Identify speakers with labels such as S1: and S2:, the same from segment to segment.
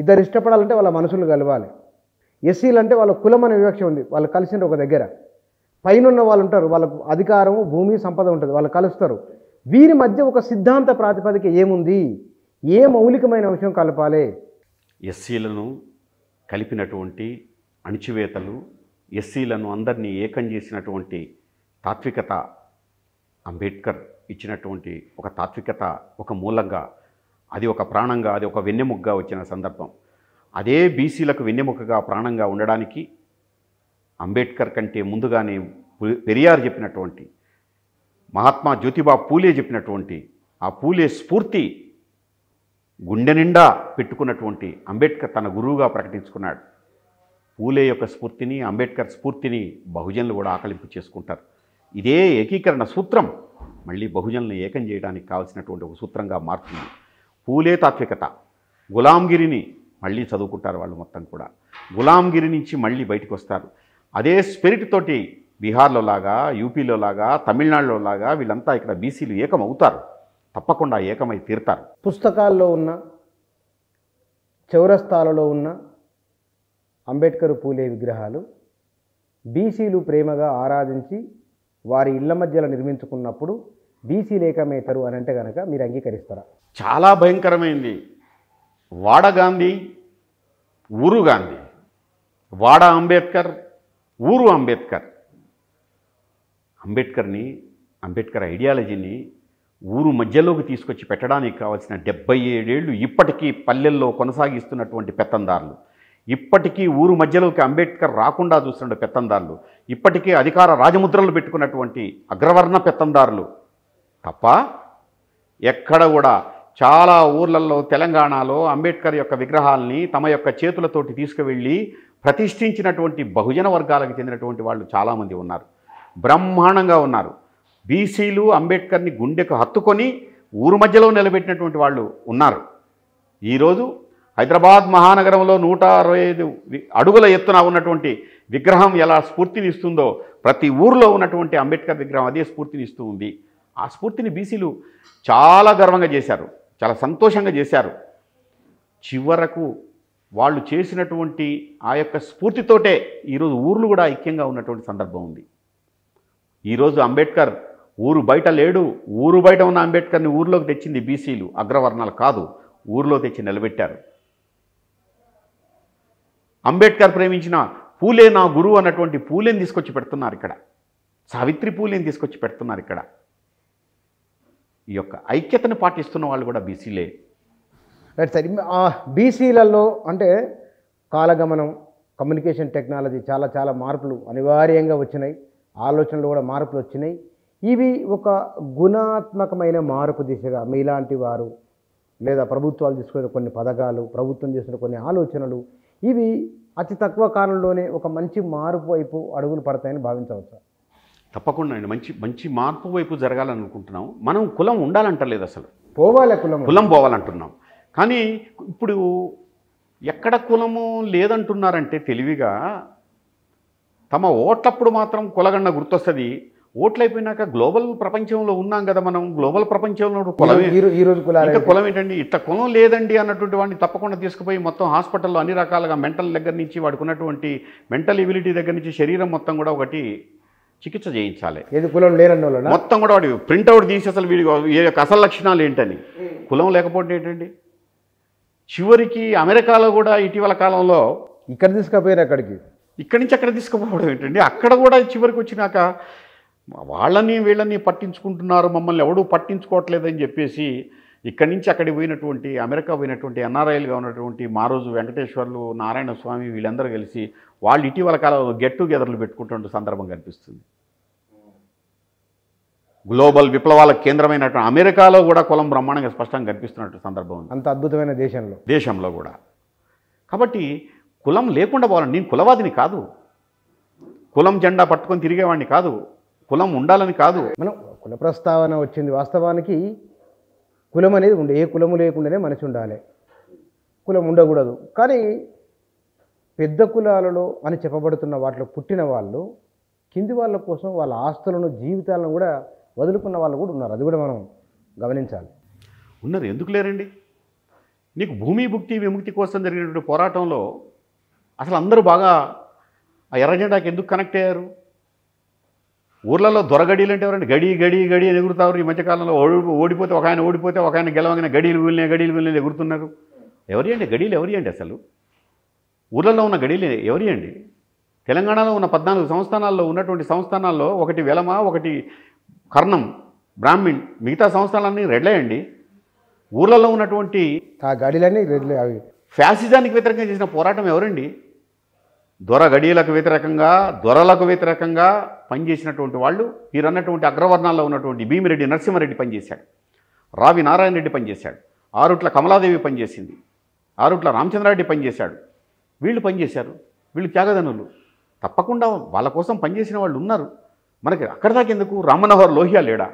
S1: ఇద్దరు ఇష్టపడాలంటే వాళ్ళ మనసులు కలవాలి ఎస్సీలు అంటే వాళ్ళ కులం అనే వివక్ష ఉంది వాళ్ళు కలిసిన ఒక దగ్గర పైన వాళ్ళు ఉంటారు వాళ్ళకు అధికారము భూమి సంపద ఉంటుంది వాళ్ళు కలుస్తారు వీరి మధ్య ఒక సిద్ధాంత ప్రాతిపదిక ఏముంది ఏ మౌలికమైన అంశం కలపాలి
S2: ఎస్సీలను కలిపినటువంటి అణిచివేతలు ఎస్సీలను అందరినీ ఏకం చేసినటువంటి తాత్వికత అంబేద్కర్ ఇచ్చినటువంటి ఒక తాత్వికత ఒక మూలంగా అది ఒక ప్రాణంగా అది ఒక వెన్నెముగ్గా వచ్చిన సందర్భం అదే బీసీలకు వెన్నెముకగా ప్రాణంగా ఉండడానికి అంబేద్కర్ కంటే ముందుగానే పెరియార్ చెప్పినటువంటి మహాత్మా జ్యోతిబా పూలే చెప్పినటువంటి ఆ పూలే స్ఫూర్తి గుండె నిండా పెట్టుకున్నటువంటి అంబేద్కర్ తన గురువుగా ప్రకటించుకున్నాడు పూలే యొక్క స్ఫూర్తిని అంబేద్కర్ స్ఫూర్తిని బహుజనులు కూడా ఆకలింపు చేసుకుంటారు ఇదే ఏకీకరణ సూత్రం మళ్ళీ బహుజనులను ఏకం చేయడానికి కావాల్సినటువంటి ఒక సూత్రంగా మారుతుంది పూలే తాత్వికత గులాంగిరిని మళ్ళీ చదువుకుంటారు వాళ్ళు మొత్తం కూడా గులాంగిరి నుంచి మళ్ళీ బయటకు వస్తారు అదే స్పిరిట్ తోటి బీహార్లో లాగా యూపీలో లాగా తమిళనాడులో లాగా వీళ్ళంతా ఇక్కడ బీసీలు ఏకమవుతారు తప్పకుండా ఏకమై తీరుతారు
S1: పుస్తకాల్లో ఉన్న చౌరస్థాలలో ఉన్న అంబేద్కర్ పూలే విగ్రహాలు బీసీలు ప్రేమగా ఆరాధించి వారి ఇళ్ల మధ్యలో నిర్మించుకున్నప్పుడు మేతరు అని అంటే కనుక
S2: మీరు అంగీకరిస్తారా చాలా భయంకరమైంది వాడ గాంధీ ఊరు గాంధీ వాడ అంబేద్కర్ ఊరు అంబేద్కర్ అంబేద్కర్ని అంబేద్కర్ ఐడియాలజీని ఊరు మధ్యలోకి తీసుకొచ్చి పెట్టడానికి కావాల్సిన డెబ్బై ఏడేళ్ళు ఇప్పటికీ పల్లెల్లో కొనసాగిస్తున్నటువంటి పెత్తందారులు ఇప్పటికీ ఊరు మధ్యలోకి అంబేద్కర్ రాకుండా చూస్తున్న పెత్తందారులు ఇప్పటికీ అధికార రాజముద్రలు పెట్టుకున్నటువంటి అగ్రవర్ణ పెత్తందారులు తప్ప ఎక్కడ కూడా చాలా ఊర్లలో తెలంగాణలో అంబేద్కర్ యొక్క విగ్రహాలని తమ యొక్క చేతులతోటి తీసుకువెళ్ళి ప్రతిష్ఠించినటువంటి బహుజన వర్గాలకు చెందినటువంటి వాళ్ళు చాలామంది ఉన్నారు బ్రహ్మాండంగా ఉన్నారు బీసీలు అంబేద్కర్ని గుండెకు హత్తుకొని ఊరు మధ్యలో నిలబెట్టినటువంటి వాళ్ళు ఉన్నారు ఈరోజు హైదరాబాద్ మహానగరంలో నూట అరవై ఐదు అడుగుల ఎత్తున ఉన్నటువంటి విగ్రహం ఎలా స్ఫూర్తినిస్తుందో ప్రతి ఊరిలో ఉన్నటువంటి అంబేద్కర్ విగ్రహం అదే స్ఫూర్తినిస్తూ ఉంది ఆ స్ఫూర్తిని బీసీలు చాలా గర్వంగా చేశారు చాలా సంతోషంగా చేశారు చివరకు వాళ్ళు చేసినటువంటి ఆ యొక్క స్ఫూర్తితోటే ఈరోజు ఊర్లు కూడా ఐక్యంగా ఉన్నటువంటి సందర్భం ఉంది ఈరోజు అంబేద్కర్ ఊరు బయట లేడు ఊరు బయట ఉన్న అంబేద్కర్ని ఊర్లోకి తెచ్చింది బీసీలు అగ్రవర్ణాలు కాదు ఊర్లో తెచ్చి నిలబెట్టారు అంబేద్కర్ ప్రేమించిన పూలే నా గురువు అన్నటువంటి పూలేని తీసుకొచ్చి పెడుతున్నారు ఇక్కడ సావిత్రి పూలేని తీసుకొచ్చి పెడుతున్నారు ఇక్కడ ఈ యొక్క ఐక్యతను పాటిస్తున్న వాళ్ళు కూడా బీసీలే
S1: రైట్ సార్ బీసీలలో అంటే కాలగమనం కమ్యూనికేషన్ టెక్నాలజీ చాలా చాలా మార్పులు అనివార్యంగా వచ్చినాయి ఆలోచనలు కూడా మార్పులు వచ్చినాయి ఇవి ఒక గుణాత్మకమైన మార్పు దిశగా మీలాంటి వారు లేదా ప్రభుత్వాలు తీసుకునే కొన్ని పథకాలు ప్రభుత్వం చేసిన కొన్ని ఆలోచనలు ఇవి అతి తక్కువ కాలంలోనే ఒక మంచి మార్పు వైపు అడుగులు పడతాయని భావించవచ్చు
S2: తప్పకుండా అండి మంచి మంచి మార్పు వైపు జరగాలనుకుంటున్నాం మనం కులం ఉండాలంటలేదు అసలు పోవాలి కులం కులం పోవాలంటున్నాం కానీ ఇప్పుడు ఎక్కడ కులము లేదంటున్నారంటే తెలివిగా తమ ఓట్లప్పుడు మాత్రం కులగండ గుర్తొస్తుంది ఓట్లు అయిపోయినాక గ్లోబల్ ప్రపంచంలో ఉన్నాం కదా మనం గ్లోబల్ ప్రపంచంలో కులమే కులం ఏంటండి ఇట్లా కులం లేదండి అన్నటువంటి వాడిని తప్పకుండా తీసుకుపోయి మొత్తం హాస్పిటల్లో అన్ని రకాలుగా మెంటల్ దగ్గర నుంచి వాడుకున్నటువంటి మెంటల్ ఎబిలిటీ దగ్గర నుంచి శరీరం మొత్తం కూడా ఒకటి చికిత్స చేయించాలి
S1: ఏది కులం లేరన్న
S2: మొత్తం కూడా వాడు ప్రింట్అవుట్ తీసి అసలు వీడి యొక్క అసలు లక్షణాలు ఏంటని కులం లేకపోవడం ఏంటండి చివరికి అమెరికాలో కూడా ఇటీవల కాలంలో ఇక్కడ తీసుకుపోయారు అక్కడికి ఇక్కడి నుంచి అక్కడ తీసుకుపోవడం ఏంటండి అక్కడ కూడా చివరికి వచ్చినాక వాళ్ళని వీళ్ళని పట్టించుకుంటున్నారు మమ్మల్ని ఎవడూ పట్టించుకోవట్లేదని చెప్పేసి ఇక్కడి నుంచి అక్కడికి పోయినటువంటి అమెరికా పోయినటువంటి ఎన్ఆర్ఐలుగా ఉన్నటువంటి మారోజు వెంకటేశ్వర్లు నారాయణ స్వామి వీళ్ళందరూ కలిసి వాళ్ళు ఇటీవల కాలంలో గెట్ టుగెదర్లు పెట్టుకుంటున్న సందర్భం కనిపిస్తుంది గ్లోబల్ విప్లవాలకు కేంద్రమైనటువంటి అమెరికాలో కూడా కులం బ్రహ్మాండంగా స్పష్టంగా కనిపిస్తున్నట్టు సందర్భం
S1: అంత అద్భుతమైన దేశంలో
S2: దేశంలో కూడా కాబట్టి కులం లేకుండా పోవాలని నేను కులవాదిని కాదు కులం జెండా పట్టుకొని తిరిగేవాడిని కాదు కులం ఉండాలని కాదు మనం
S1: కుల ప్రస్తావన వచ్చింది వాస్తవానికి కులం అనేది ఉండే ఏ కులము లేకుండానే మనిషి ఉండాలి కులం ఉండకూడదు కానీ పెద్ద కులాలలో అని చెప్పబడుతున్న వాటిలో పుట్టిన వాళ్ళు కింది వాళ్ళ కోసం వాళ్ళ ఆస్తులను జీవితాలను కూడా వదులుకున్న వాళ్ళు కూడా ఉన్నారు అది కూడా మనం గమనించాలి
S2: ఉన్నారు ఎందుకు లేరండి నీకు భూమి భుక్తి విముక్తి కోసం జరిగినటువంటి పోరాటంలో అసలు అందరూ బాగా ఆ ఎర్రజెండాకి ఎందుకు కనెక్ట్ అయ్యారు ఊర్లలో దొరగడీలు అంటే ఎవరండి గడి గడి గడి అని ఎగురుతారు ఈ మధ్యకాలంలో ఓడి ఓడిపోతే ఒక ఆయన ఓడిపోతే ఒక ఆయన గెలవగానే గడీలు వీళ్ళని గడీలు వీళ్ళని ఎగురుతున్నారు ఎవరి అండి గడీలు ఎవరి అండి అసలు ఊళ్ళలో ఉన్న గడీలు ఎవరి అండి తెలంగాణలో ఉన్న పద్నాలుగు సంస్థానాల్లో ఉన్నటువంటి సంస్థానాల్లో ఒకటి వెలమ ఒకటి కర్ణం బ్రాహ్మిణ్ మిగతా సంస్థానాలన్నీ రెడ్లే అండి ఊళ్ళలో ఉన్నటువంటి ఆ గడిలన్నీ రెడ్లే అవి ఫ్యాసిజానికి వ్యతిరేకంగా చేసిన పోరాటం ఎవరండి దొర గడియలకు వ్యతిరేకంగా దొరలకు వ్యతిరేకంగా పనిచేసినటువంటి వాళ్ళు మీరు అన్నటువంటి అగ్రవర్ణాల్లో ఉన్నటువంటి భీమిరెడ్డి నరసింహారెడ్డి పనిచేశాడు రావి నారాయణ రెడ్డి పనిచేశాడు ఆరుట్ల కమలాదేవి పనిచేసింది ఆరుట్ల రామచంద్రారెడ్డి పనిచేశాడు వీళ్ళు పనిచేశారు వీళ్ళు త్యాగదనులు తప్పకుండా వాళ్ళ కోసం పనిచేసిన వాళ్ళు ఉన్నారు మనకి అక్కడ దాకెందుకు మనోహర్ లోహియా లేడా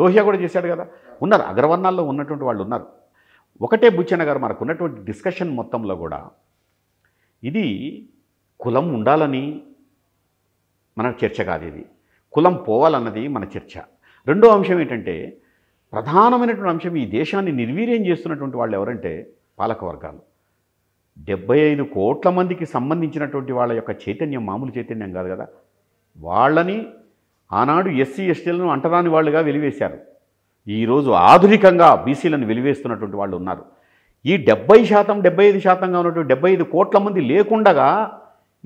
S2: లోహియా కూడా చేశాడు కదా ఉన్నారు అగ్రవర్ణాల్లో ఉన్నటువంటి వాళ్ళు ఉన్నారు ఒకటే బుచ్చన్న గారు మనకు ఉన్నటువంటి డిస్కషన్ మొత్తంలో కూడా ఇది కులం ఉండాలని మన చర్చ కాదు ఇది కులం పోవాలన్నది మన చర్చ రెండో అంశం ఏంటంటే ప్రధానమైనటువంటి అంశం ఈ దేశాన్ని నిర్వీర్యం చేస్తున్నటువంటి వాళ్ళు ఎవరంటే పాలక వర్గాలు డెబ్బై ఐదు కోట్ల మందికి సంబంధించినటువంటి వాళ్ళ యొక్క చైతన్యం మామూలు చైతన్యం కాదు కదా వాళ్ళని ఆనాడు ఎస్సీ ఎస్టీలను అంటరాని వాళ్ళుగా వెలివేశారు ఈరోజు ఆధునికంగా బీసీలను వెలివేస్తున్నటువంటి వాళ్ళు ఉన్నారు ఈ డెబ్బై శాతం డెబ్బై ఐదు శాతంగా ఉన్నటువంటి డెబ్బై ఐదు కోట్ల మంది లేకుండగా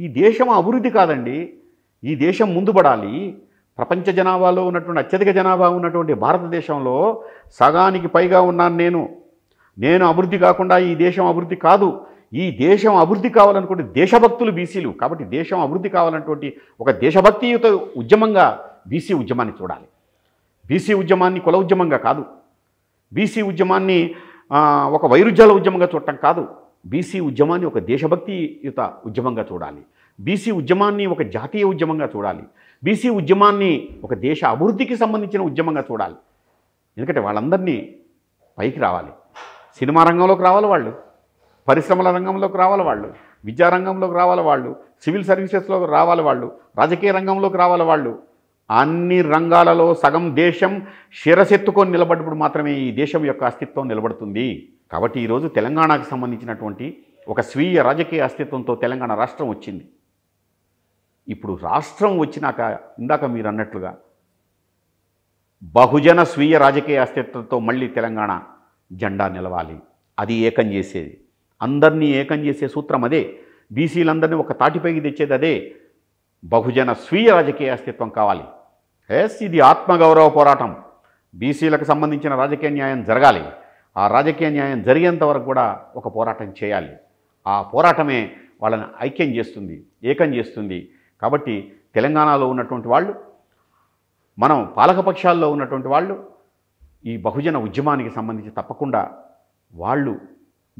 S2: ఈ దేశం అభివృద్ధి కాదండి ఈ దేశం ముందుపడాలి ప్రపంచ జనాభాలో ఉన్నటువంటి అత్యధిక జనాభా ఉన్నటువంటి భారతదేశంలో సగానికి పైగా ఉన్నాను నేను నేను అభివృద్ధి కాకుండా ఈ దేశం అభివృద్ధి కాదు ఈ దేశం అభివృద్ధి కావాలనుకుంటే దేశభక్తులు బీసీలు కాబట్టి దేశం అభివృద్ధి కావాలన్నటువంటి ఒక దేశభక్తియుత ఉద్యమంగా బీసీ ఉద్యమాన్ని చూడాలి బీసీ ఉద్యమాన్ని కుల ఉద్యమంగా కాదు బీసీ ఉద్యమాన్ని ఒక వైరుధ్యాల ఉద్యమంగా చూడటం కాదు బీసీ ఉద్యమాన్ని ఒక దేశభక్తియుత ఉద్యమంగా చూడాలి బీసీ ఉద్యమాన్ని ఒక జాతీయ ఉద్యమంగా చూడాలి బీసీ ఉద్యమాన్ని ఒక దేశ అభివృద్ధికి సంబంధించిన ఉద్యమంగా చూడాలి ఎందుకంటే వాళ్ళందరినీ పైకి రావాలి సినిమా రంగంలోకి రావాలి వాళ్ళు పరిశ్రమల రంగంలోకి రావాలి వాళ్ళు విద్యారంగంలోకి రావాలి వాళ్ళు సివిల్ సర్వీసెస్లో రావాలి వాళ్ళు రాజకీయ రంగంలోకి రావాలి వాళ్ళు అన్ని రంగాలలో సగం దేశం శిరసెత్తుకొని నిలబడినప్పుడు మాత్రమే ఈ దేశం యొక్క అస్తిత్వం నిలబడుతుంది కాబట్టి ఈరోజు తెలంగాణకు సంబంధించినటువంటి ఒక స్వీయ రాజకీయ అస్తిత్వంతో తెలంగాణ రాష్ట్రం వచ్చింది ఇప్పుడు రాష్ట్రం వచ్చినాక ఇందాక మీరు అన్నట్లుగా బహుజన స్వీయ రాజకీయ అస్తిత్వంతో మళ్ళీ తెలంగాణ జెండా నిలవాలి అది ఏకం చేసేది అందరినీ ఏకం చేసే సూత్రం అదే బీసీలందరినీ ఒక తాటిపైకి తెచ్చేది అదే బహుజన స్వీయ రాజకీయ అస్తిత్వం కావాలి ఎస్ ఇది ఆత్మగౌరవ పోరాటం బీసీలకు సంబంధించిన రాజకీయ న్యాయం జరగాలి ఆ రాజకీయ న్యాయం జరిగేంత వరకు కూడా ఒక పోరాటం చేయాలి ఆ పోరాటమే వాళ్ళని ఐక్యం చేస్తుంది ఏకం చేస్తుంది కాబట్టి తెలంగాణలో ఉన్నటువంటి వాళ్ళు మనం పాలకపక్షాల్లో ఉన్నటువంటి వాళ్ళు ఈ బహుజన ఉద్యమానికి సంబంధించి తప్పకుండా వాళ్ళు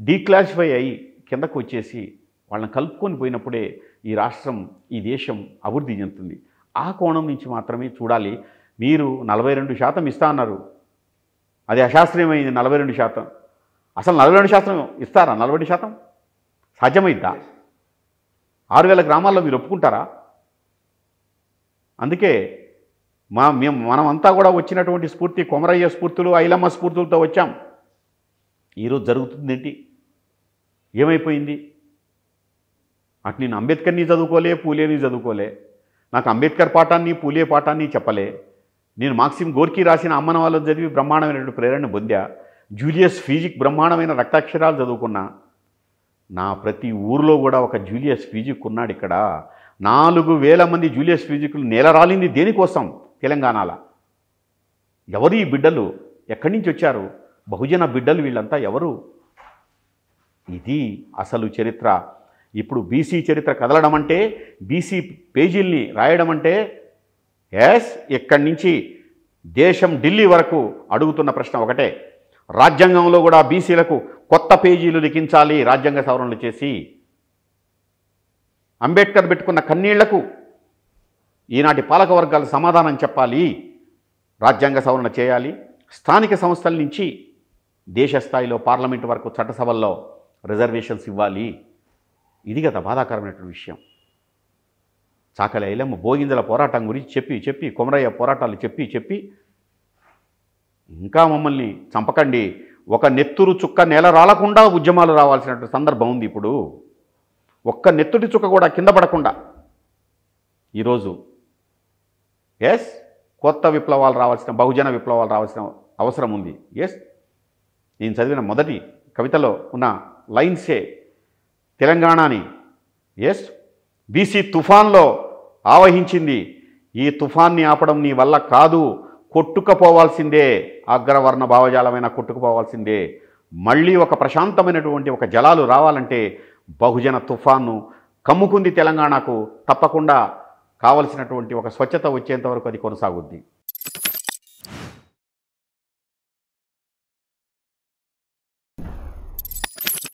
S2: డీక్లాసిఫై అయ్యి కిందకు వచ్చేసి వాళ్ళని కలుపుకొని పోయినప్పుడే ఈ రాష్ట్రం ఈ దేశం అభివృద్ధి చెందుతుంది ఆ కోణం నుంచి మాత్రమే చూడాలి మీరు నలభై రెండు శాతం ఇస్తా అన్నారు అది అశాస్త్రీయమైంది నలభై రెండు శాతం అసలు నలభై రెండు శాతం ఇస్తారా నలభై రెండు శాతం సాధ్యమైద్దా ఆరు వేల గ్రామాల్లో మీరు ఒప్పుకుంటారా అందుకే మా మేము మనమంతా కూడా వచ్చినటువంటి స్ఫూర్తి కొమరయ్య స్ఫూర్తులు ఐలమ్మ స్ఫూర్తులతో వచ్చాం ఈరోజు జరుగుతుంది ఏంటి ఏమైపోయింది అటు నేను అంబేద్కర్ని చదువుకోలే పూలేని చదువుకోలే నాకు అంబేద్కర్ పాఠాన్ని పూలే పాఠాన్ని చెప్పలే నేను మాక్సిమ్ గోర్కీ రాసిన అమ్మన వాళ్ళని చదివి బ్రహ్మాండమైనటువంటి ప్రేరణ పొందా జూలియస్ ఫీజిక్ బ్రహ్మాండమైన రక్తాక్షరాలు చదువుకున్నా నా ప్రతి ఊర్లో కూడా ఒక జూలియస్ ఫీజిక్ ఉన్నాడు ఇక్కడ నాలుగు వేల మంది జూలియస్ ఫీజిక్లు రాలింది దేనికోసం తెలంగాణలో ఎవరు ఈ బిడ్డలు ఎక్కడి నుంచి వచ్చారు బహుజన బిడ్డలు వీళ్ళంతా ఎవరు ఇది అసలు చరిత్ర ఇప్పుడు బీసీ చరిత్ర కదలడం అంటే బీసీ పేజీల్ని రాయడం అంటే ఎస్ ఇక్కడి నుంచి దేశం ఢిల్లీ వరకు అడుగుతున్న ప్రశ్న ఒకటే రాజ్యాంగంలో కూడా బీసీలకు కొత్త పేజీలు లిఖించాలి రాజ్యాంగ సవరణలు చేసి అంబేద్కర్ పెట్టుకున్న కన్నీళ్లకు ఈనాటి పాలక వర్గాలు సమాధానం చెప్పాలి రాజ్యాంగ సవరణ చేయాలి స్థానిక సంస్థల నుంచి దేశ స్థాయిలో పార్లమెంటు వరకు చట్టసభల్లో రిజర్వేషన్స్ ఇవ్వాలి ఇది కదా బాధాకరమైనటువంటి విషయం చాకలి ఐలమ్మ భోగిందల పోరాటం గురించి చెప్పి చెప్పి కొమరయ్య పోరాటాలు చెప్పి చెప్పి ఇంకా మమ్మల్ని చంపకండి ఒక నెత్తురు చుక్క నేల రాలకుండా ఉద్యమాలు రావాల్సినటువంటి సందర్భం ఉంది ఇప్పుడు ఒక్క నెత్తుడి చుక్క కూడా కింద పడకుండా ఈరోజు ఎస్ కొత్త విప్లవాలు రావాల్సిన బహుజన విప్లవాలు రావాల్సిన అవసరం ఉంది ఎస్ నేను చదివిన మొదటి కవితలో ఉన్న లైన్సే తెలంగాణని ఎస్ బీసీ తుఫాన్లో ఆవహించింది ఈ తుఫాన్ని ఆపడం నీ వల్ల కాదు కొట్టుకుపోవాల్సిందే అగ్రవర్ణ భావజాలమైన కొట్టుకుపోవాల్సిందే మళ్ళీ ఒక ప్రశాంతమైనటువంటి ఒక జలాలు రావాలంటే బహుజన తుఫాను కమ్ముకుంది తెలంగాణకు తప్పకుండా కావలసినటువంటి ఒక స్వచ్ఛత వచ్చేంతవరకు అది కొనసాగుద్ది